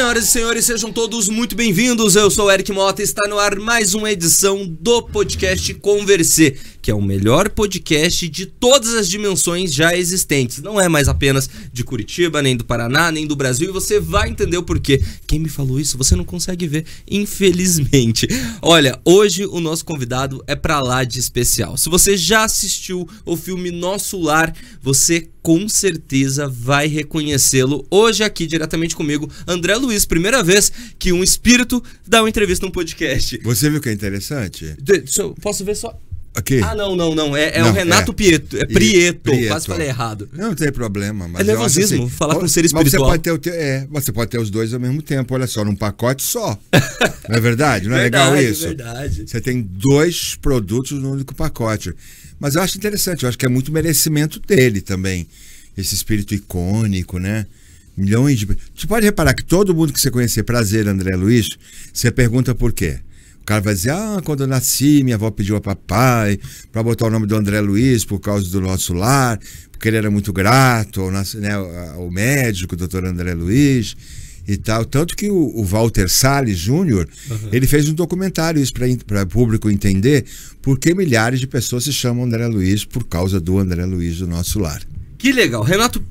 Senhoras e senhores, sejam todos muito bem-vindos. Eu sou Eric Mota e está no ar mais uma edição do podcast Converse, que é o melhor podcast de todas as dimensões já existentes. Não é mais apenas de Curitiba, nem do Paraná, nem do Brasil, e você vai entender o porquê. Quem me falou isso, você não consegue ver, infelizmente. Olha, hoje o nosso convidado é pra lá de especial. Se você já assistiu o filme Nosso Lar, você com certeza vai reconhecê-lo hoje aqui diretamente comigo, André Luiz. Primeira vez que um espírito dá uma entrevista num podcast. Você viu que é interessante? De, eu, posso ver só? Aqui. Ah, não, não, não. É, é não, o Renato é, Pieto. É Prieto. Prieto. Quase falei errado. Não, não tem problema. Mas é nervosismo assim, falar com um ser espiritual. Mas você pode ter, é, você pode ter os dois ao mesmo tempo, olha só, num pacote só. não é verdade? Não é verdade, legal isso? É verdade. Você tem dois produtos no único pacote. Mas eu acho interessante, eu acho que é muito merecimento dele também. Esse espírito icônico, né? Milhões de. Você pode reparar que todo mundo que você conhecer, prazer, André Luiz, você pergunta por quê. O cara vai dizer: ah, quando eu nasci, minha avó pediu a papai para botar o nome do André Luiz por causa do nosso lar, porque ele era muito grato ao, né, ao médico, doutor André Luiz e tal. Tanto que o, o Walter Salles Júnior, uhum. ele fez um documentário isso para o público entender por que milhares de pessoas se chamam André Luiz por causa do André Luiz do nosso lar. Que legal. Renato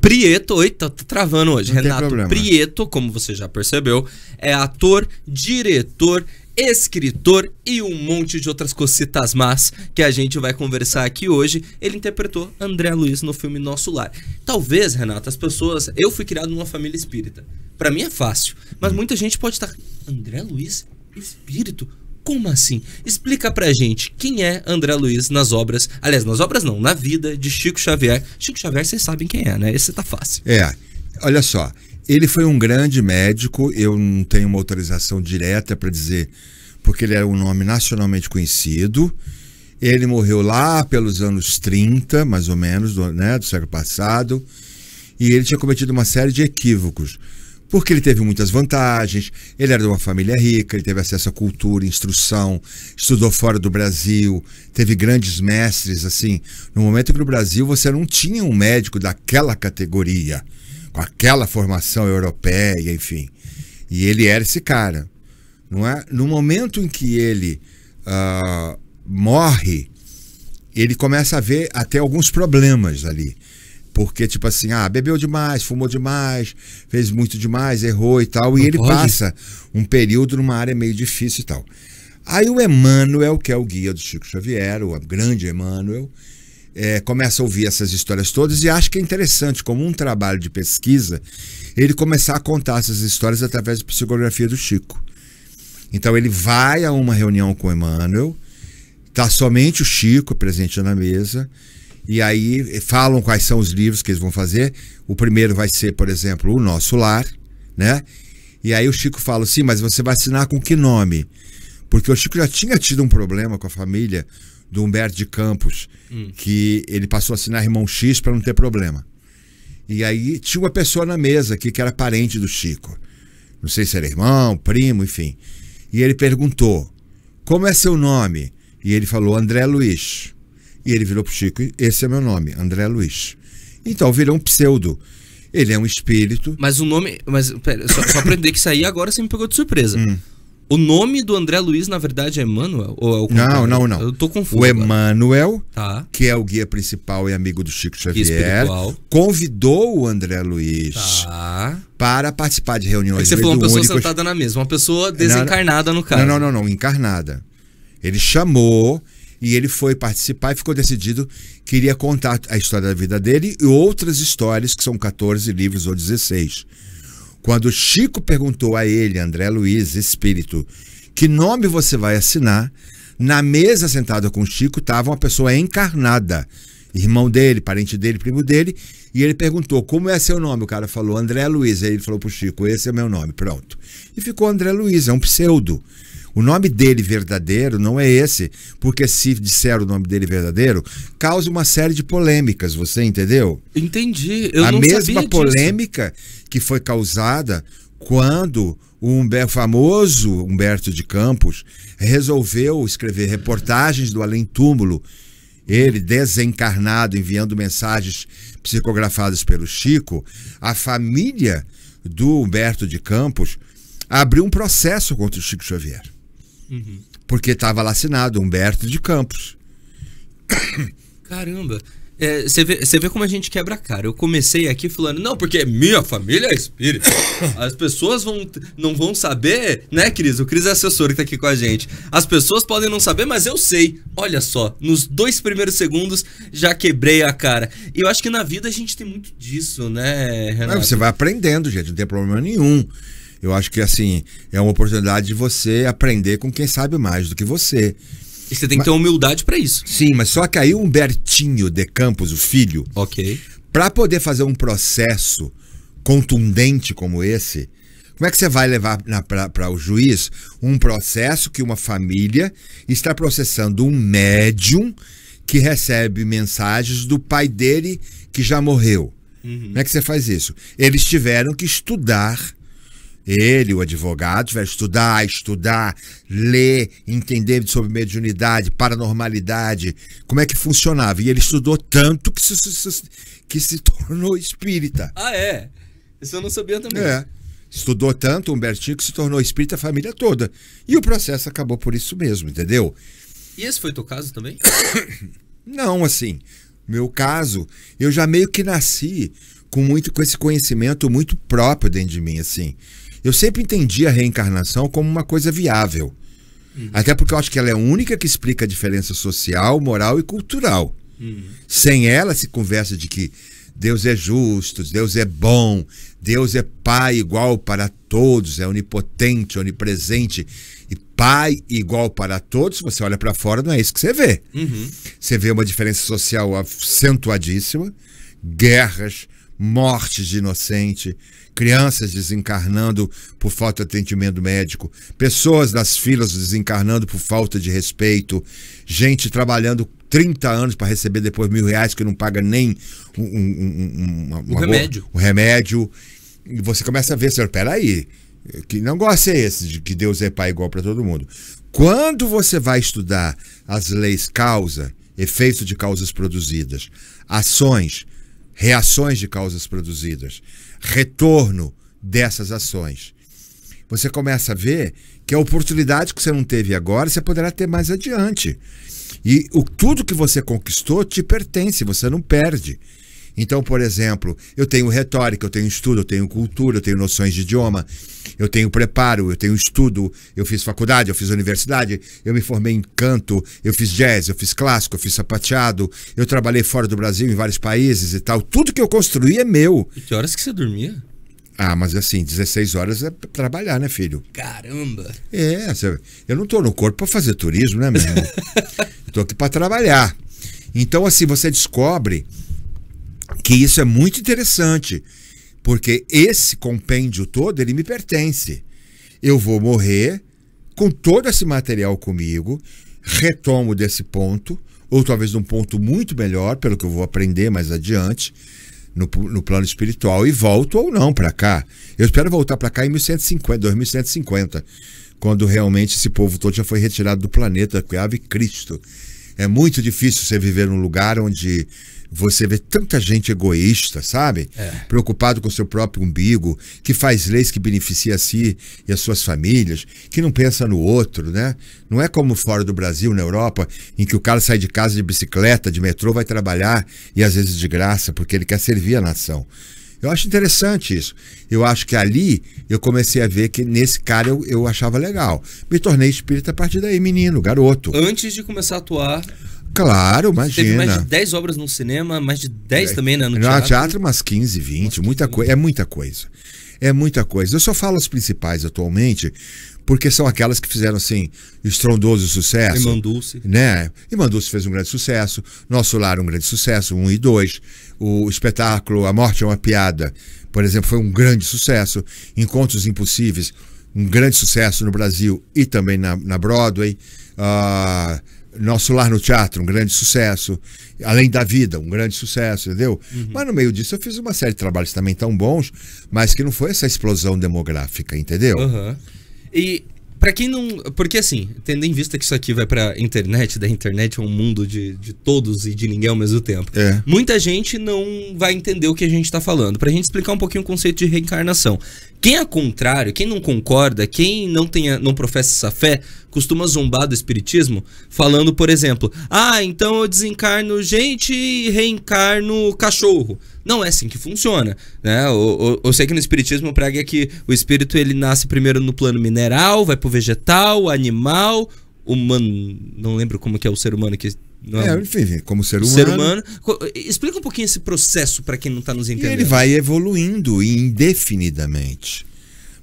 Prieto, oi, tá, tá travando hoje. Não Renato Prieto, como você já percebeu, é ator, diretor, escritor e um monte de outras cositas más que a gente vai conversar aqui hoje. Ele interpretou André Luiz no filme Nosso Lar. Talvez, Renato, as pessoas. Eu fui criado numa família espírita. Para mim é fácil, mas muita gente pode estar. André Luiz, espírito? Como assim? Explica pra gente quem é André Luiz nas obras, aliás, nas obras não, na vida de Chico Xavier. Chico Xavier, vocês sabem quem é, né? Esse tá fácil. É, olha só, ele foi um grande médico, eu não tenho uma autorização direta para dizer, porque ele era um nome nacionalmente conhecido. Ele morreu lá pelos anos 30, mais ou menos, do, né, do século passado, e ele tinha cometido uma série de equívocos. Porque ele teve muitas vantagens, ele era de uma família rica, ele teve acesso à cultura, instrução, estudou fora do Brasil, teve grandes mestres, assim. No momento que no Brasil você não tinha um médico daquela categoria com aquela formação europeia, enfim. E ele era esse cara. Não é? No momento em que ele uh, morre, ele começa a ver até alguns problemas ali. Porque, tipo assim, ah, bebeu demais, fumou demais, fez muito demais, errou e tal. e ele pode. passa um período numa área meio difícil e tal. Aí o Emmanuel, que é o guia do Chico Xavier, o grande Emmanuel, é, começa a ouvir essas histórias todas e acho que é interessante, como um trabalho de pesquisa, ele começar a contar essas histórias através da psicografia do Chico. Então ele vai a uma reunião com o Emmanuel, está somente o Chico presente na mesa, e aí falam quais são os livros que eles vão fazer. O primeiro vai ser, por exemplo, O Nosso Lar, né? E aí o Chico fala assim, mas você vai assinar com que nome? Porque o Chico já tinha tido um problema com a família do Humberto de Campos, hum. que ele passou a assinar Irmão X para não ter problema. E aí tinha uma pessoa na mesa aqui que era parente do Chico. Não sei se era irmão, primo, enfim. E ele perguntou: Como é seu nome? E ele falou: André Luiz. E ele virou para o Chico: Esse é meu nome, André Luiz. Então virou um pseudo. Ele é um espírito. Mas o nome. Mas pera, só, só que isso aí agora você me pegou de surpresa. Hum. O nome do André Luiz, na verdade, é Emanuel? Ou é não, não, não. Eu tô confuso. O Emanuel, tá. que é o guia principal e amigo do Chico Xavier, convidou o André Luiz tá. para participar de reuniões. É você falou uma pessoa único... sentada na mesa, uma pessoa desencarnada no caso. Não, não, não, não, encarnada. Ele chamou e ele foi participar e ficou decidido que iria contar a história da vida dele e outras histórias, que são 14 livros ou 16 quando Chico perguntou a ele, André Luiz, espírito, que nome você vai assinar, na mesa sentada com Chico estava uma pessoa encarnada, irmão dele, parente dele, primo dele, e ele perguntou: "Como é seu nome?" O cara falou: "André Luiz". Aí ele falou pro Chico: "Esse é meu nome". Pronto. E ficou André Luiz, é um pseudo. O nome dele verdadeiro não é esse, porque se disser o nome dele verdadeiro, causa uma série de polêmicas, você entendeu? Entendi. Eu a não mesma polêmica disso. que foi causada quando o Humberto, famoso Humberto de Campos resolveu escrever reportagens do Além Túmulo. Ele, desencarnado, enviando mensagens psicografadas pelo Chico, a família do Humberto de Campos abriu um processo contra o Chico Xavier. Uhum. Porque estava lá assinado Humberto de Campos. Caramba. Você é, vê, vê, como a gente quebra a cara. Eu comecei aqui falando, não, porque é minha família é espírita. As pessoas vão, não vão saber, né, Cris? O Cris é assessor que tá aqui com a gente. As pessoas podem não saber, mas eu sei. Olha só, nos dois primeiros segundos já quebrei a cara. E eu acho que na vida a gente tem muito disso, né, Renato? Não, você vai aprendendo, gente, não tem problema nenhum. Eu acho que, assim, é uma oportunidade de você aprender com quem sabe mais do que você. E você tem mas, que ter humildade para isso. Sim, mas só que aí o Humbertinho de Campos, o filho, ok para poder fazer um processo contundente como esse, como é que você vai levar para o juiz um processo que uma família está processando um médium que recebe mensagens do pai dele que já morreu? Uhum. Como é que você faz isso? Eles tiveram que estudar ele, o advogado, vai estudar, estudar, ler, entender sobre mediunidade, paranormalidade, como é que funcionava. E ele estudou tanto que se, se, que se tornou espírita. Ah, é? Isso eu não sabia também. É. Estudou tanto, Humbertinho, que se tornou espírita a família toda. E o processo acabou por isso mesmo, entendeu? E esse foi teu caso também? não, assim. Meu caso, eu já meio que nasci com muito com esse conhecimento muito próprio dentro de mim, assim. Eu sempre entendi a reencarnação como uma coisa viável. Uhum. Até porque eu acho que ela é a única que explica a diferença social, moral e cultural. Uhum. Sem ela se conversa de que Deus é justo, Deus é bom, Deus é Pai igual para todos, é onipotente, onipresente. E Pai igual para todos, você olha para fora, não é isso que você vê. Uhum. Você vê uma diferença social acentuadíssima, guerras, mortes de inocente, crianças desencarnando por falta de atendimento médico, pessoas nas filas desencarnando por falta de respeito, gente trabalhando 30 anos para receber depois mil reais que não paga nem um, um, um, um o remédio. Boa, um remédio. E você começa a ver, senhor, peraí, que não gosta é esse de que Deus é pai igual para todo mundo. Quando você vai estudar as leis causa, efeito de causas produzidas, ações, reações de causas produzidas, retorno dessas ações. Você começa a ver que a oportunidade que você não teve agora, você poderá ter mais adiante. E o, tudo que você conquistou te pertence, você não perde. Então, por exemplo, eu tenho retórica, eu tenho estudo, eu tenho cultura, eu tenho noções de idioma, eu tenho preparo, eu tenho estudo, eu fiz faculdade, eu fiz universidade, eu me formei em canto, eu fiz jazz, eu fiz clássico, eu fiz sapateado, eu trabalhei fora do Brasil, em vários países e tal. Tudo que eu construí é meu. E que horas que você dormia? Ah, mas assim, 16 horas é trabalhar, né, filho? Caramba! É, eu não tô no corpo para fazer turismo, né, meu irmão? tô aqui para trabalhar. Então, assim, você descobre que isso é muito interessante, porque esse compêndio todo ele me pertence. Eu vou morrer com todo esse material comigo, retomo desse ponto, ou talvez num ponto muito melhor, pelo que eu vou aprender mais adiante. No, no, plano espiritual e volto ou não para cá. Eu espero voltar para cá em 1150, 2150, quando realmente esse povo todo já foi retirado do planeta, que ave Cristo. É muito difícil você viver num lugar onde você vê tanta gente egoísta, sabe? É. Preocupado com o seu próprio umbigo, que faz leis que beneficia a si e as suas famílias, que não pensa no outro, né? Não é como fora do Brasil, na Europa, em que o cara sai de casa de bicicleta, de metrô, vai trabalhar e às vezes de graça, porque ele quer servir a nação. Eu acho interessante isso. Eu acho que ali eu comecei a ver que nesse cara eu, eu achava legal. Me tornei espírita a partir daí, menino, garoto. Antes de começar a atuar Claro, imagina. Teve mais de 10 obras no cinema, mais de 10 é, também né, no teatro. No teatro, umas 15, 20, muita coisa. É muita coisa. É muita coisa. Eu só falo as principais atualmente, porque são aquelas que fizeram assim estrondoso sucesso. Imandulce. Né? Imandulce fez um grande sucesso, Nosso Lar um grande sucesso, um e dois. O espetáculo A Morte é uma Piada, por exemplo, foi um grande sucesso. Encontros Impossíveis, um grande sucesso no Brasil e também na, na Broadway. Uh, nosso Lar no Teatro, um grande sucesso. Além da Vida, um grande sucesso, entendeu? Uhum. Mas no meio disso eu fiz uma série de trabalhos também tão bons, mas que não foi essa explosão demográfica, entendeu? Uhum. E Pra quem não. Porque assim, tendo em vista que isso aqui vai pra internet, da internet é um mundo de, de todos e de ninguém ao mesmo tempo. É. Muita gente não vai entender o que a gente tá falando. Pra gente explicar um pouquinho o conceito de reencarnação. Quem é contrário, quem não concorda, quem não, tenha, não professa essa fé, costuma zombar do espiritismo, falando, por exemplo, ah, então eu desencarno gente e reencarno cachorro. Não é assim que funciona, né? Eu, eu, eu sei que no espiritismo prega é que o espírito ele nasce primeiro no plano mineral, vai pro vegetal, animal, humano, não lembro como que é o ser humano que não é, é enfim, como ser humano. Ser humano. Explica um pouquinho esse processo para quem não está nos entendendo. E ele vai evoluindo indefinidamente.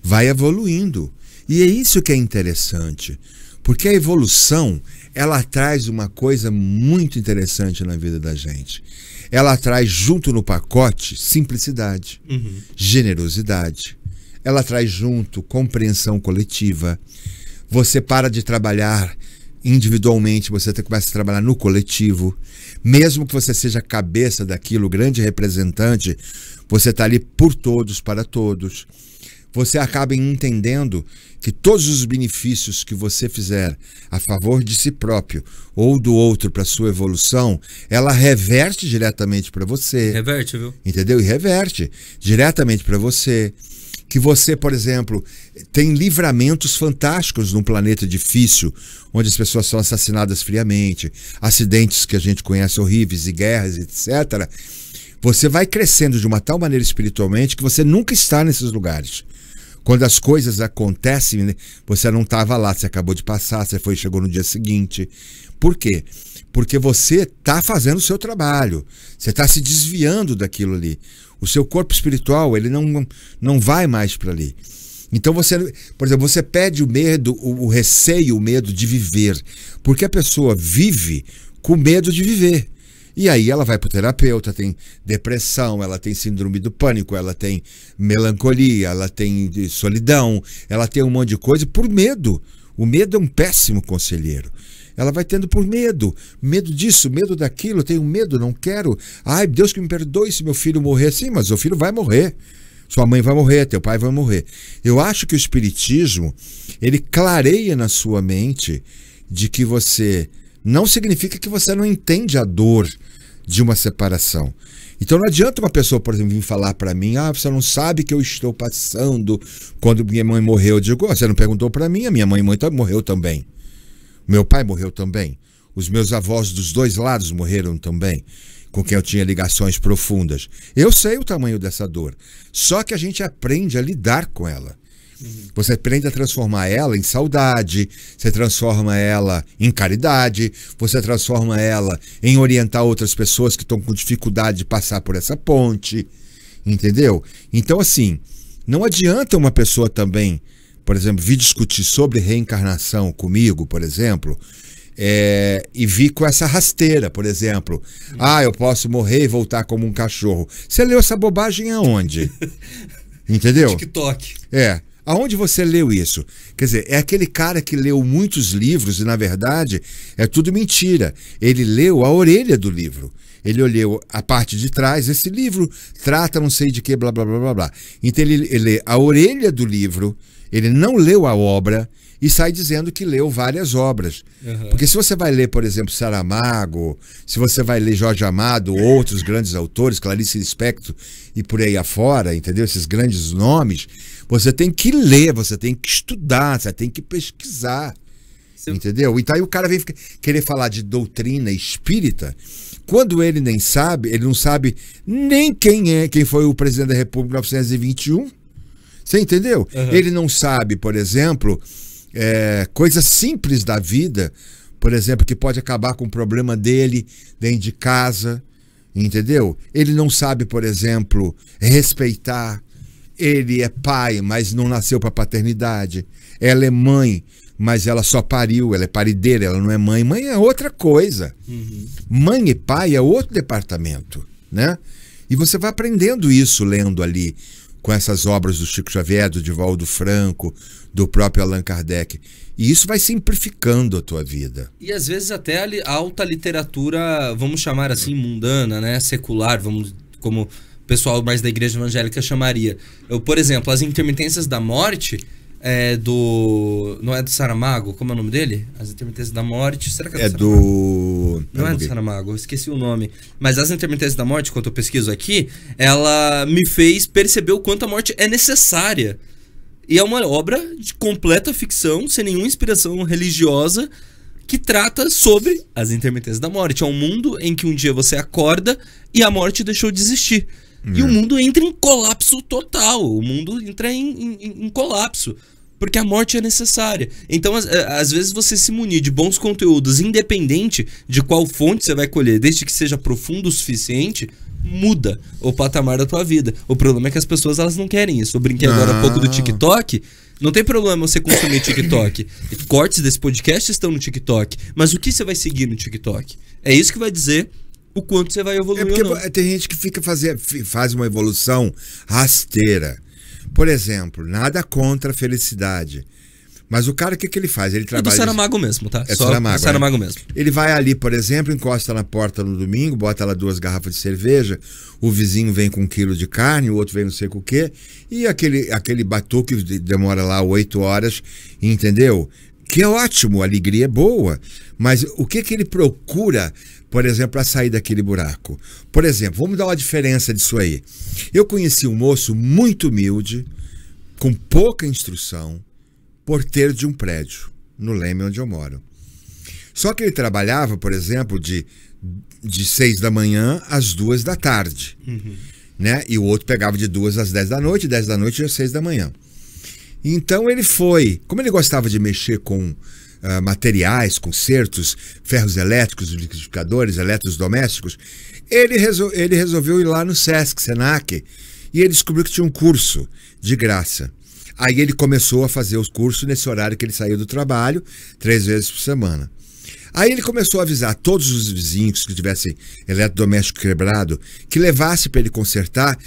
Vai evoluindo. E é isso que é interessante. Porque a evolução, ela traz uma coisa muito interessante na vida da gente, ela traz junto no pacote simplicidade, uhum. generosidade. Ela traz junto compreensão coletiva. Você para de trabalhar individualmente, você começa a trabalhar no coletivo. Mesmo que você seja cabeça daquilo, grande representante, você está ali por todos, para todos. Você acaba entendendo que todos os benefícios que você fizer a favor de si próprio ou do outro para sua evolução, ela reverte diretamente para você. Reverte, viu? Entendeu? E reverte diretamente para você. Que você, por exemplo, tem livramentos fantásticos num planeta difícil, onde as pessoas são assassinadas friamente, acidentes que a gente conhece horríveis e guerras, etc. Você vai crescendo de uma tal maneira espiritualmente que você nunca está nesses lugares. Quando as coisas acontecem, né, você não estava lá, você acabou de passar, você foi chegou no dia seguinte. Por quê? Porque você está fazendo o seu trabalho, você está se desviando daquilo ali. O seu corpo espiritual, ele não, não vai mais para ali. Então você, por exemplo, você pede o medo, o, o receio, o medo de viver, porque a pessoa vive com medo de viver. E aí ela vai para o terapeuta, tem depressão, ela tem síndrome do pânico, ela tem melancolia, ela tem eh, solidão, ela tem um monte de coisa por medo. O medo é um péssimo conselheiro. Ela vai tendo por medo, medo disso, medo daquilo, tenho medo, não quero. Ai, Deus que me perdoe se meu filho morrer. Sim, mas o filho vai morrer. Sua mãe vai morrer, teu pai vai morrer. Eu acho que o espiritismo, ele clareia na sua mente de que você não significa que você não entende a dor de uma separação. Então não adianta uma pessoa, por exemplo, vir falar para mim: "Ah, você não sabe que eu estou passando quando minha mãe morreu". Eu digo: oh, "Você não perguntou para mim, a minha mãe morreu também. Meu pai morreu também. Os meus avós dos dois lados morreram também." com quem eu tinha ligações profundas. Eu sei o tamanho dessa dor, só que a gente aprende a lidar com ela. Uhum. Você aprende a transformar ela em saudade, você transforma ela em caridade, você transforma ela em orientar outras pessoas que estão com dificuldade de passar por essa ponte. Entendeu? Então, assim, não adianta uma pessoa também, por exemplo, vir discutir sobre reencarnação comigo, por exemplo, é, e vir com essa rasteira, por exemplo. Uhum. Ah, eu posso morrer e voltar como um cachorro. Você leu essa bobagem aonde? Entendeu? TikTok. É. Aonde você leu isso? Quer dizer, é aquele cara que leu muitos livros e, na verdade, é tudo mentira. Ele leu a orelha do livro. Ele olhou a parte de trás, esse livro trata não sei de que, blá, blá, blá, blá, blá. Então ele, ele lê a orelha do livro, ele não leu a obra, e sai dizendo que leu várias obras. Uhum. Porque se você vai ler, por exemplo, Saramago, se você vai ler Jorge Amado, outros grandes autores, Clarice Lispector e por aí afora, entendeu? Esses grandes nomes, você tem que ler, você tem que estudar, você tem que pesquisar. Sim. Entendeu? Então aí o cara vem querer falar de doutrina espírita, quando ele nem sabe, ele não sabe nem quem é, quem foi o presidente da República em 1921. Você entendeu? Uhum. Ele não sabe, por exemplo, é, coisas simples da vida, por exemplo, que pode acabar com o problema dele dentro de casa, entendeu? Ele não sabe, por exemplo, respeitar, ele é pai, mas não nasceu para paternidade. Ela é mãe, mas ela só pariu, ela é parideira, ela não é mãe. Mãe é outra coisa. Uhum. Mãe e pai é outro departamento, né? E você vai aprendendo isso lendo ali, com essas obras do Chico Xavier, do Divaldo Franco, do próprio Allan Kardec. E isso vai simplificando a tua vida. E às vezes até a alta literatura, vamos chamar assim, mundana, né? Secular, vamos como pessoal mais da igreja evangélica chamaria. Eu, por exemplo, as intermitências da morte é do. Não é do Saramago? Como é o nome dele? As Intermitências da Morte. Será que é, do, é do. Não é, é do Saramago, esqueci o nome. Mas as Intermitências da Morte, quando eu pesquiso aqui, ela me fez perceber o quanto a morte é necessária. E é uma obra de completa ficção, sem nenhuma inspiração religiosa, que trata sobre as intermitências da morte. É um mundo em que um dia você acorda e a morte deixou de existir. E o uhum. mundo entra em colapso total. O mundo entra em, em, em colapso. Porque a morte é necessária. Então, é, às vezes, você se munir de bons conteúdos, independente de qual fonte você vai colher, desde que seja profundo o suficiente, muda o patamar da tua vida. O problema é que as pessoas elas não querem isso. Eu brinquei agora há um pouco do ah. TikTok. Não tem problema você consumir TikTok. Cortes desse podcast estão no TikTok. Mas o que você vai seguir no TikTok? É isso que vai dizer o quanto você vai é evoluir. É porque tem gente que fica fazer, faz uma evolução rasteira. Por exemplo, nada contra a felicidade. Mas o cara, o que, que ele faz? Ele trabalha. É do Saramago mesmo, tá? É Só Saramago. É. Saramago mesmo. Ele vai ali, por exemplo, encosta na porta no domingo, bota lá duas garrafas de cerveja, o vizinho vem com um quilo de carne, o outro vem não sei com o quê, e aquele, aquele batuque demora lá oito horas, entendeu? que é ótimo, a alegria é boa, mas o que, que ele procura, por exemplo, para sair daquele buraco? Por exemplo, vamos dar uma diferença disso aí. Eu conheci um moço muito humilde, com pouca instrução, porteiro de um prédio, no Leme onde eu moro. Só que ele trabalhava, por exemplo, de, de seis da manhã às duas da tarde. Uhum. Né? E o outro pegava de duas às dez da noite, dez da noite às seis da manhã. Então ele foi. Como ele gostava de mexer com uh, materiais, consertos, ferros elétricos, liquidificadores, eletrodomésticos, ele, resol ele resolveu ir lá no SESC, SENAC, e ele descobriu que tinha um curso de graça. Aí ele começou a fazer os cursos nesse horário que ele saiu do trabalho, três vezes por semana. Aí ele começou a avisar todos os vizinhos que tivessem eletrodoméstico quebrado que levasse para ele consertar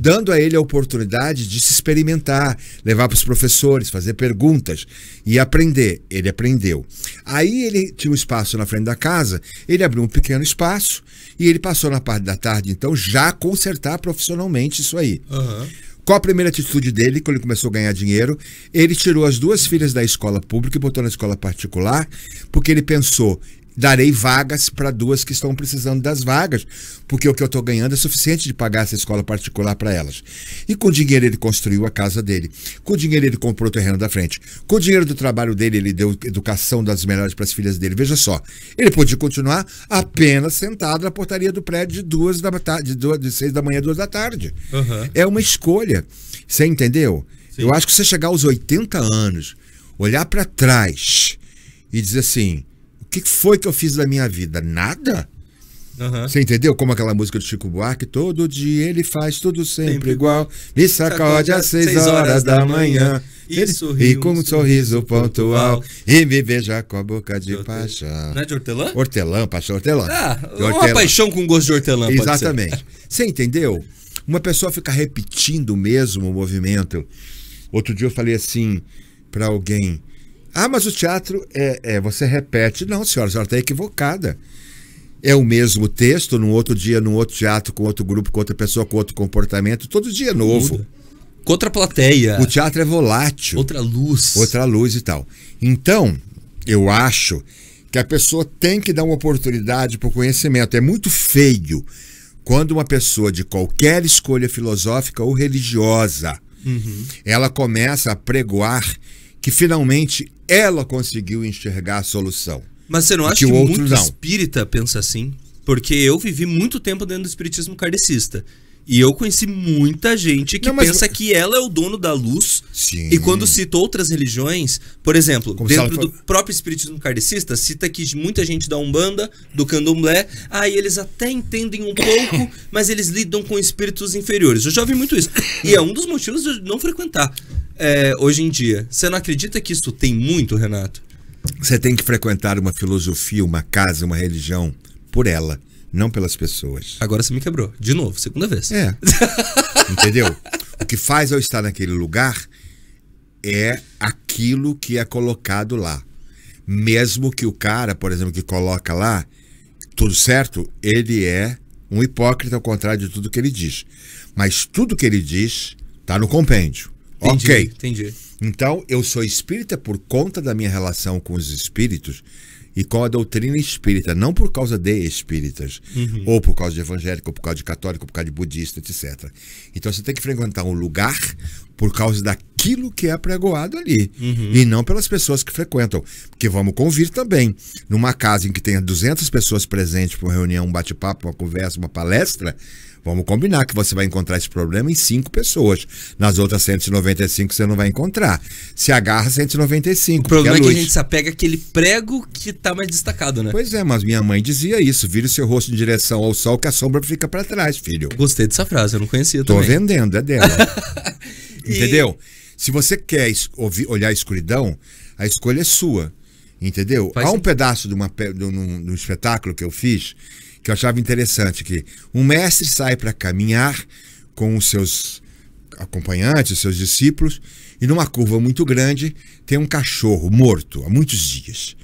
dando a ele a oportunidade de se experimentar, levar para os professores, fazer perguntas e aprender. Ele aprendeu. Aí ele tinha um espaço na frente da casa, ele abriu um pequeno espaço e ele passou na parte da tarde, então, já consertar profissionalmente isso aí. Uhum. Qual a primeira atitude dele quando ele começou a ganhar dinheiro? Ele tirou as duas filhas da escola pública e botou na escola particular, porque ele pensou: darei vagas para duas que estão precisando das vagas, porque o que eu estou ganhando é suficiente de pagar essa escola particular para elas. E com o dinheiro ele construiu a casa dele. Com o dinheiro ele comprou o terreno da frente. Com o dinheiro do trabalho dele, ele deu educação das melhores para as filhas dele. Veja só, ele podia continuar apenas sentado na portaria do prédio de duas da tarde, de, seis da manhã, duas da tarde. Uhum. É uma escolha. Você entendeu? Sim. Eu acho que você chegar aos 80 anos, olhar para trás e dizer assim: que foi que eu fiz da minha vida? Nada. Uhum. Você entendeu como aquela música do Chico Buarque? Todo dia ele faz tudo sempre, sempre igual. Me sacode às seis horas, horas da manhã. E, ele, sorriu, e com um sorriso pontual. E me beija com a boca de, de paixão. Não é de hortelã? Hortelã, paixão, hortelã. Ah, hortelã. uma paixão com gosto de hortelã. Exatamente. Você entendeu? Uma pessoa fica repetindo mesmo o mesmo movimento. Outro dia eu falei assim para alguém: ah, mas o teatro é, é você repete. Não, senhora, a senhora está equivocada. É o mesmo texto, num outro dia, num outro teatro, com outro grupo, com outra pessoa, com outro comportamento, todo dia novo. Muda. Com outra plateia. O teatro é volátil. Outra luz. Outra luz e tal. Então, eu acho que a pessoa tem que dar uma oportunidade para o conhecimento. É muito feio quando uma pessoa de qualquer escolha filosófica ou religiosa uhum. ela começa a pregoar que finalmente ela conseguiu enxergar a solução. Mas você não acha que, que muito não. espírita pensa assim? Porque eu vivi muito tempo dentro do espiritismo kardecista. E eu conheci muita gente que não, mas... pensa que ela é o dono da luz. Sim. E quando cita outras religiões, por exemplo, Como dentro do próprio espiritismo kardecista, cita que muita gente da Umbanda, do Candomblé, aí ah, eles até entendem um pouco, mas eles lidam com espíritos inferiores. Eu já ouvi muito isso. E é um dos motivos de eu não frequentar é, hoje em dia. Você não acredita que isso tem muito, Renato? Você tem que frequentar uma filosofia, uma casa, uma religião por ela, não pelas pessoas. Agora você me quebrou. De novo, segunda vez. É. Entendeu? O que faz eu estar naquele lugar é aquilo que é colocado lá. Mesmo que o cara, por exemplo, que coloca lá, tudo certo, ele é um hipócrita ao contrário de tudo que ele diz. Mas tudo que ele diz está no compêndio. Entendi, ok. Entendi. Então, eu sou espírita por conta da minha relação com os espíritos e com a doutrina espírita, não por causa de espíritas, uhum. ou por causa de evangélico, ou por causa de católico, ou por causa de budista, etc. Então você tem que frequentar um lugar por causa da aquilo que é pregoado ali uhum. e não pelas pessoas que frequentam. Porque vamos convir também, numa casa em que tenha 200 pessoas presentes para uma reunião, um bate-papo, uma conversa, uma palestra, vamos combinar que você vai encontrar esse problema em cinco pessoas. Nas outras 195 você não vai encontrar. Se agarra 195. O problema é, é que a gente se apega aquele prego que está mais destacado, né? Pois é, mas minha mãe dizia isso, vira o seu rosto em direção ao sol que a sombra fica para trás, filho. Gostei dessa frase, eu não conhecia Tô também. Tô vendendo, é dela. Entendeu? E... Se você quer ouvir, olhar a escuridão, a escolha é sua. Entendeu? Faz Há um sim. pedaço de, uma, de, um, de um espetáculo que eu fiz que eu achava interessante, que um mestre sai para caminhar com os seus acompanhantes, os seus discípulos, e numa curva muito grande tem um cachorro morto há muitos dias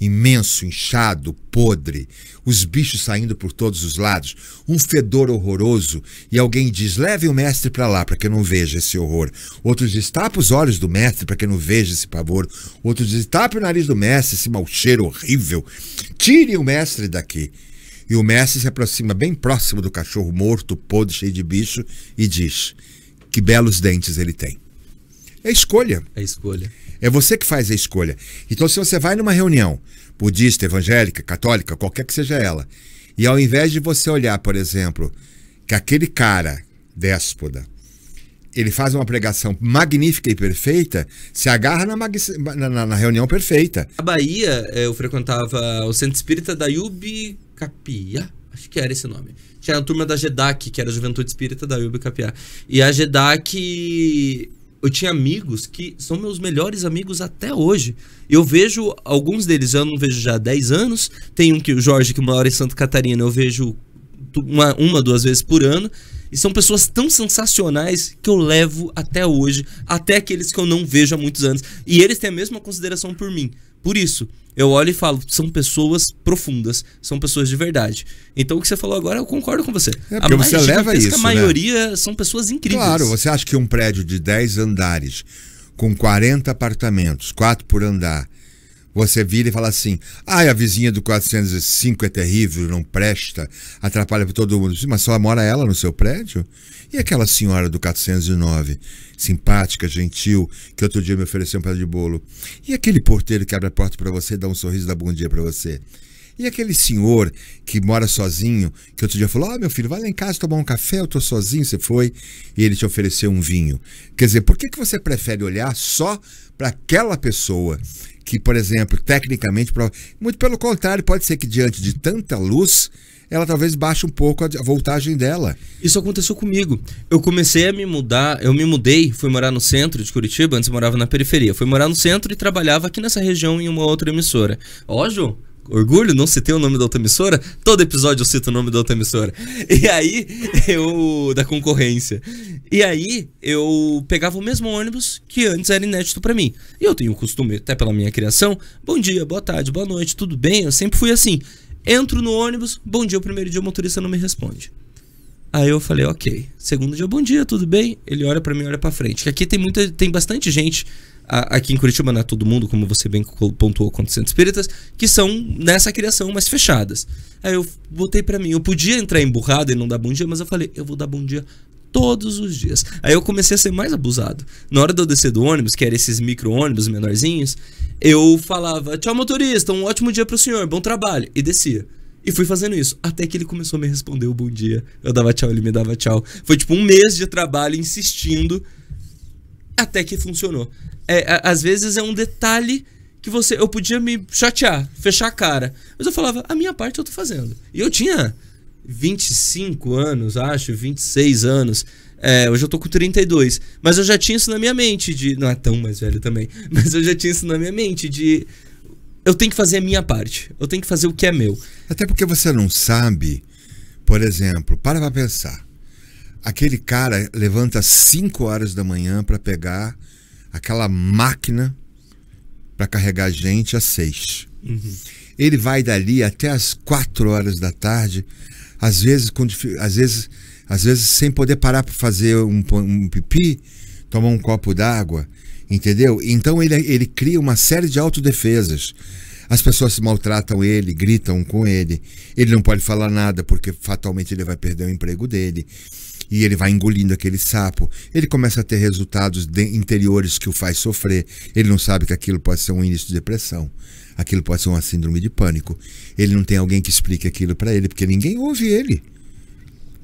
imenso, inchado, podre, os bichos saindo por todos os lados, um fedor horroroso, e alguém diz: leve o mestre para lá para que eu não veja esse horror. Outro diz: tapa os olhos do mestre para que eu não veja esse pavor. Outro diz: tapa o nariz do mestre, esse mau cheiro horrível. Tire o mestre daqui. E o mestre se aproxima bem próximo do cachorro morto, podre, cheio de bicho, e diz: que belos dentes ele tem. É escolha. É escolha. É você que faz a escolha. Então, se você vai numa reunião budista, evangélica, católica, qualquer que seja ela, e ao invés de você olhar, por exemplo, que aquele cara déspota, ele faz uma pregação magnífica e perfeita, se agarra na, na, na reunião perfeita. Na Bahia, eh, eu frequentava o centro espírita da Yubi Capia, acho que era esse nome que era a turma da GEDAC, que era a Juventude Espírita da UB Capiá. E a GEDAC eu tinha amigos que são meus melhores amigos até hoje. Eu vejo alguns deles, eu não vejo já há 10 anos. Tem um que o Jorge, que mora em Santa Catarina, eu vejo uma, uma, duas vezes por ano. E são pessoas tão sensacionais que eu levo até hoje, até aqueles que eu não vejo há muitos anos. E eles têm a mesma consideração por mim. Por isso, eu olho e falo, são pessoas profundas, são pessoas de verdade. Então o que você falou agora, eu concordo com você. É, porque a você leva isso, a né? maioria né? são pessoas incríveis. Claro, você acha que um prédio de 10 andares, com 40 apartamentos, 4 por andar, você vira e fala assim: ai, ah, a vizinha do 405 é terrível, não presta, atrapalha para todo mundo. Mas só mora ela no seu prédio? E aquela senhora do 409, simpática, gentil, que outro dia me ofereceu um pedaço de bolo? E aquele porteiro que abre a porta para você, e dá um sorriso, dá bom dia para você? E aquele senhor que mora sozinho, que outro dia falou: Ó, oh, meu filho, vai lá em casa tomar um café, eu tô sozinho, você foi, e ele te ofereceu um vinho. Quer dizer, por que, que você prefere olhar só para aquela pessoa que, por exemplo, tecnicamente. Muito pelo contrário, pode ser que diante de tanta luz, ela talvez baixe um pouco a voltagem dela. Isso aconteceu comigo. Eu comecei a me mudar, eu me mudei, fui morar no centro de Curitiba, antes morava na periferia. Fui morar no centro e trabalhava aqui nessa região em uma outra emissora. Ó, João orgulho, não citei o nome da outra emissora. Todo episódio eu cito o nome da outra emissora. E aí, eu. da concorrência. E aí, eu pegava o mesmo ônibus que antes era inédito para mim. E eu tenho o costume, até pela minha criação, bom dia, boa tarde, boa noite, tudo bem? Eu sempre fui assim. Entro no ônibus, bom dia, o primeiro dia o motorista não me responde. Aí eu falei, ok. Segundo dia, bom dia, tudo bem? Ele olha para mim, olha para frente. Que aqui tem muita, tem bastante gente aqui em Curitiba não é todo mundo, como você bem pontuou quanto centros espíritas, que são nessa criação mais fechadas. Aí eu botei para mim, eu podia entrar emburrado e não dar bom dia, mas eu falei, eu vou dar bom dia todos os dias. Aí eu comecei a ser mais abusado. Na hora de eu descer do ônibus, que era esses micro-ônibus menorzinhos, eu falava: Tchau, motorista, um ótimo dia pro senhor, bom trabalho. E descia. E fui fazendo isso, até que ele começou a me responder o bom dia. Eu dava tchau, ele me dava tchau. Foi tipo um mês de trabalho insistindo, até que funcionou é, às vezes é um detalhe que você. Eu podia me chatear, fechar a cara. Mas eu falava, a minha parte eu tô fazendo. E eu tinha 25 anos, acho, 26 anos. É, hoje eu tô com 32. Mas eu já tinha isso na minha mente de. Não é tão mais velho também. Mas eu já tinha isso na minha mente de. Eu tenho que fazer a minha parte. Eu tenho que fazer o que é meu. Até porque você não sabe, por exemplo, para pra pensar. Aquele cara levanta 5 horas da manhã para pegar aquela máquina para carregar gente às seis. Uhum. Ele vai dali até às quatro horas da tarde, às vezes com, às vezes, às vezes sem poder parar para fazer um, um pipi, tomar um copo d'água, entendeu? Então ele, ele cria uma série de autodefesas. As pessoas se maltratam ele, gritam com ele. Ele não pode falar nada porque fatalmente ele vai perder o emprego dele e ele vai engolindo aquele sapo. Ele começa a ter resultados interiores que o faz sofrer. Ele não sabe que aquilo pode ser um início de depressão. Aquilo pode ser uma síndrome de pânico. Ele não tem alguém que explique aquilo para ele, porque ninguém ouve ele.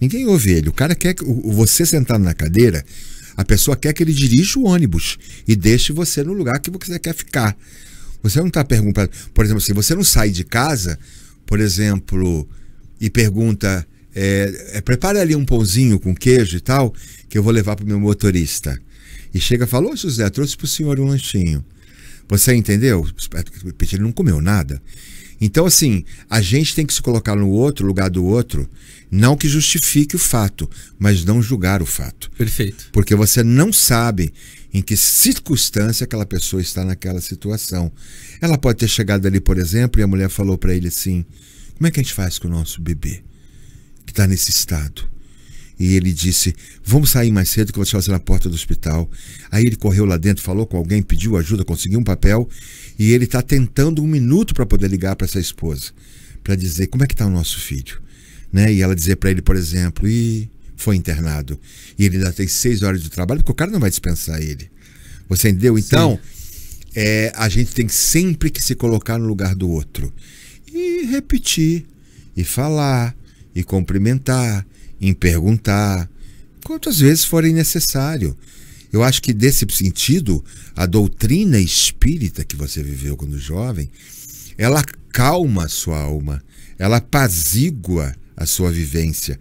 Ninguém ouve ele. O cara quer que você sentado na cadeira, a pessoa quer que ele dirija o ônibus e deixe você no lugar que você quer ficar. Você não está perguntando, por exemplo, se assim, você não sai de casa, por exemplo, e pergunta é, é, prepara ali um pãozinho com queijo e tal, que eu vou levar para o meu motorista. E chega e fala, ô José, trouxe para o senhor um lanchinho. Você entendeu? É, ele não comeu nada. Então, assim, a gente tem que se colocar no outro lugar do outro, não que justifique o fato, mas não julgar o fato. Perfeito. Porque você não sabe em que circunstância aquela pessoa está naquela situação. Ela pode ter chegado ali, por exemplo, e a mulher falou para ele assim: como é que a gente faz com o nosso bebê? está nesse estado. E ele disse: Vamos sair mais cedo que eu vou te fazer na porta do hospital. Aí ele correu lá dentro, falou com alguém, pediu ajuda, conseguiu um papel. E ele está tentando um minuto para poder ligar para essa esposa, para dizer como é que está o nosso filho. Né? E ela dizer para ele, por exemplo: e foi internado. E ele ainda tem seis horas de trabalho, porque o cara não vai dispensar ele. Você entendeu? Então, é, a gente tem sempre que se colocar no lugar do outro e repetir, e falar, e cumprimentar, em perguntar, quantas vezes forem necessário. Eu acho que, desse sentido, a doutrina espírita que você viveu quando jovem, ela calma a sua alma, ela apazigua a sua vivência.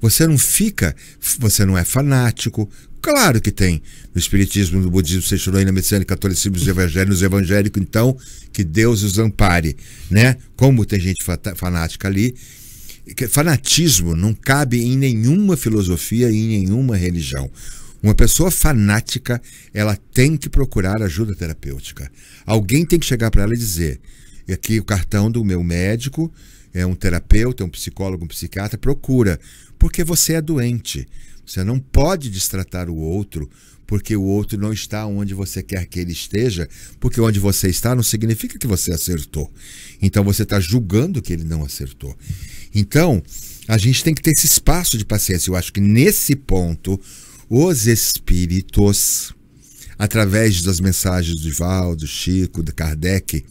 Você não fica, você não é fanático. Claro que tem. No Espiritismo, no Budismo, Sextilônia, no Catolicismo, os Evangelhos, Evangélico, então, que Deus os ampare, né? Como tem gente fanática ali, Fanatismo não cabe em nenhuma filosofia e em nenhuma religião. Uma pessoa fanática, ela tem que procurar ajuda terapêutica. Alguém tem que chegar para ela e dizer: aqui o cartão do meu médico, é um terapeuta, um psicólogo, um psiquiatra, procura, porque você é doente. Você não pode destratar o outro porque o outro não está onde você quer que ele esteja, porque onde você está não significa que você acertou. Então você está julgando que ele não acertou. Então a gente tem que ter esse espaço de paciência. Eu acho que nesse ponto os espíritos, através das mensagens do Ivaldo, Chico, de Kardec,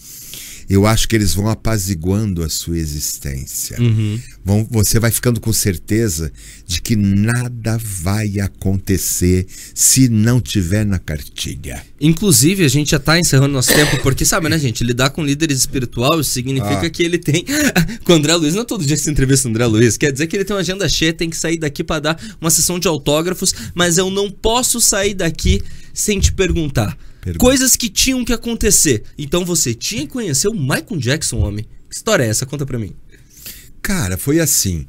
eu acho que eles vão apaziguando a sua existência. Uhum. Vão, você vai ficando com certeza de que nada vai acontecer se não tiver na cartilha. Inclusive, a gente já está encerrando nosso tempo, porque sabe, né, gente? Lidar com líderes espirituais significa ah. que ele tem. com o André Luiz, não é todo dia que se entrevista o André Luiz. Quer dizer que ele tem uma agenda cheia, tem que sair daqui para dar uma sessão de autógrafos, mas eu não posso sair daqui sem te perguntar. Coisas que tinham que acontecer. Então você tinha que conhecer o Michael Jackson, homem. Que história é essa? Conta pra mim. Cara, foi assim.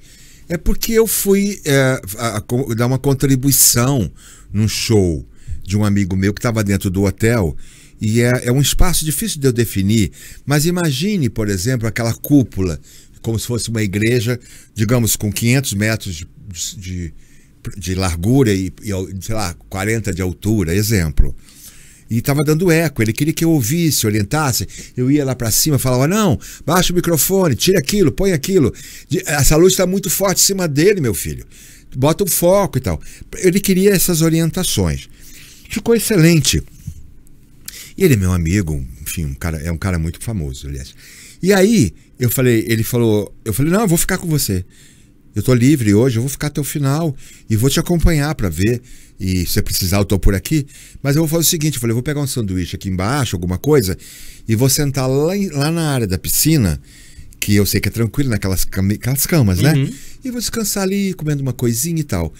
É porque eu fui é, a, a, dar uma contribuição num show de um amigo meu que estava dentro do hotel. E é, é um espaço difícil de eu definir. Mas imagine, por exemplo, aquela cúpula, como se fosse uma igreja, digamos, com 500 metros de, de, de largura e, e, sei lá, 40 de altura, exemplo. E estava dando eco. Ele queria que eu ouvisse, orientasse. Eu ia lá para cima, falava: não, baixa o microfone, tira aquilo, põe aquilo. Essa luz está muito forte em cima dele, meu filho. Bota um foco e tal. Ele queria essas orientações. Ficou excelente. E ele é meu amigo, enfim, um cara, é um cara muito famoso, aliás. E aí, eu falei, ele falou, eu falei, não, eu vou ficar com você eu tô livre hoje, eu vou ficar até o final e vou te acompanhar para ver. E se precisar, eu tô por aqui. Mas eu vou fazer o seguinte: eu falei, eu vou pegar um sanduíche aqui embaixo, alguma coisa, e vou sentar lá, lá na área da piscina, que eu sei que é tranquilo, naquelas camas, né? Uhum. E vou descansar ali, comendo uma coisinha e tal.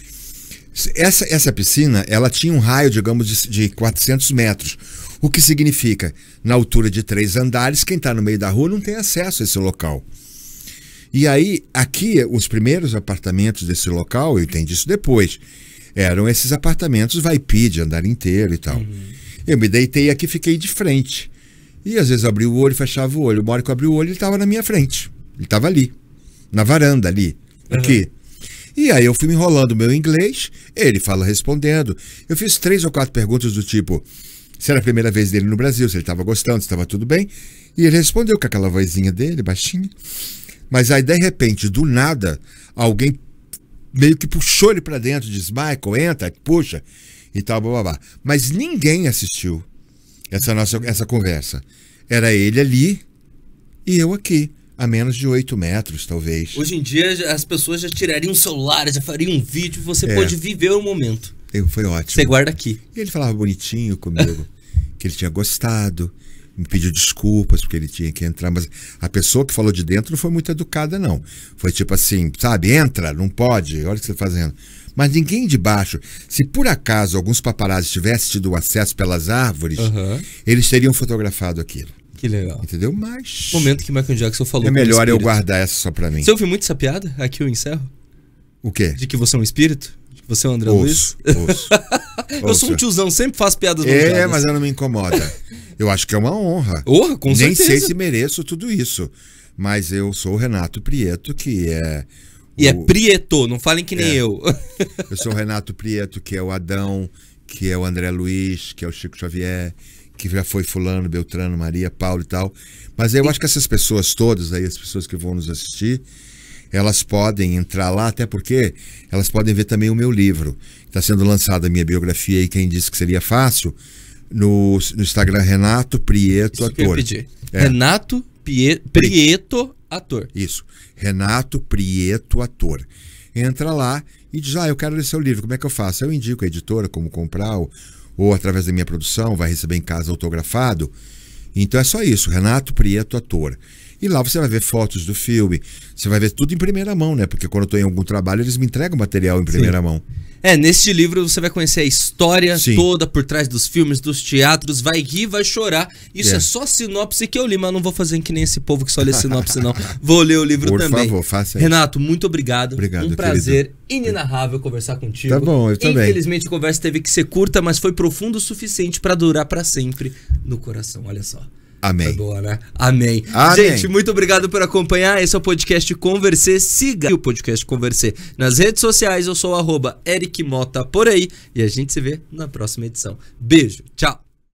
Essa, essa piscina, ela tinha um raio, digamos, de, de 400 metros. O que significa, na altura de três andares, quem está no meio da rua não tem acesso a esse local. E aí, aqui, os primeiros apartamentos desse local, eu entendi isso depois, eram esses apartamentos vai de andar inteiro e tal. Uhum. Eu me deitei aqui fiquei de frente. E às vezes abri o olho, fechava o olho. Uma hora que eu abri o olho, ele estava na minha frente. Ele estava ali, na varanda ali, uhum. aqui. E aí eu fui me enrolando o meu inglês, ele fala respondendo. Eu fiz três ou quatro perguntas do tipo se era a primeira vez dele no Brasil, se ele estava gostando, se estava tudo bem. E ele respondeu com aquela vozinha dele, baixinha. Mas aí, de repente, do nada, alguém meio que puxou ele para dentro, diz: Michael, entra, puxa, e tal, blá, blá, blá. Mas ninguém assistiu essa nossa essa conversa. Era ele ali e eu aqui a menos de 8 metros, talvez. Hoje em dia, as pessoas já tirariam o celular, já fariam um vídeo, você é. viver o momento. Foi ótimo. Você guarda aqui. E ele falava bonitinho comigo, que ele tinha gostado, me pediu desculpas porque ele tinha que entrar, mas a pessoa que falou de dentro não foi muito educada, não. Foi tipo assim, sabe, entra, não pode, olha o que você está fazendo. Mas ninguém de baixo, se por acaso alguns paparazzi tivessem tido acesso pelas árvores, uhum. eles teriam fotografado aquilo. Que legal. Entendeu? Mas. momento que Michael Jackson falou. É melhor eu guardar essa só pra mim. Você ouviu muito essa piada? Aqui eu encerro. O quê? De que você é um espírito? Você é o André ouço, Luiz? Ouço. eu sou um tiozão, sempre faço piadas É, mas ela não me incomoda. Eu acho que é uma honra. Honra, com Nem certeza. sei se mereço tudo isso. Mas eu sou o Renato Prieto, que é. E é Prieto, não falem que nem é. eu. eu sou o Renato Prieto, que é o Adão, que é o André Luiz, que é o Chico Xavier, que já foi Fulano, Beltrano, Maria, Paulo e tal. Mas eu e... acho que essas pessoas todas aí, as pessoas que vão nos assistir, elas podem entrar lá, até porque elas podem ver também o meu livro. Está sendo lançada a minha biografia e quem disse que seria fácil, no, no Instagram Renato Prieto Isso Ator. É. Renato Pie Prieto Ator. Isso. Renato Prieto Ator. Entra lá e diz: Ah, eu quero ler seu livro, como é que eu faço? Eu indico a editora como comprar, ou, ou através da minha produção, vai receber em casa autografado. Então é só isso, Renato Prieto Ator. E lá você vai ver fotos do filme, você vai ver tudo em primeira mão, né? Porque quando eu estou em algum trabalho, eles me entregam material em primeira Sim. mão. É, neste livro você vai conhecer a história Sim. toda por trás dos filmes, dos teatros, vai rir, vai chorar. Isso é. é só sinopse que eu li, mas não vou fazer que nem esse povo que só lê sinopse, não. Vou ler o livro por também. Por favor, faça isso. Renato, muito obrigado. Obrigado, Um prazer querido. inenarrável conversar contigo. Tá bom, eu também. Infelizmente a conversa teve que ser curta, mas foi profundo o suficiente para durar para sempre no coração, olha só. Amém. Foi tá boa, né? Amém. Amém. Gente, muito obrigado por acompanhar. Esse é o podcast Converser. Siga o podcast Converser nas redes sociais. Eu sou o arroba Eric Mota por aí. E a gente se vê na próxima edição. Beijo, tchau.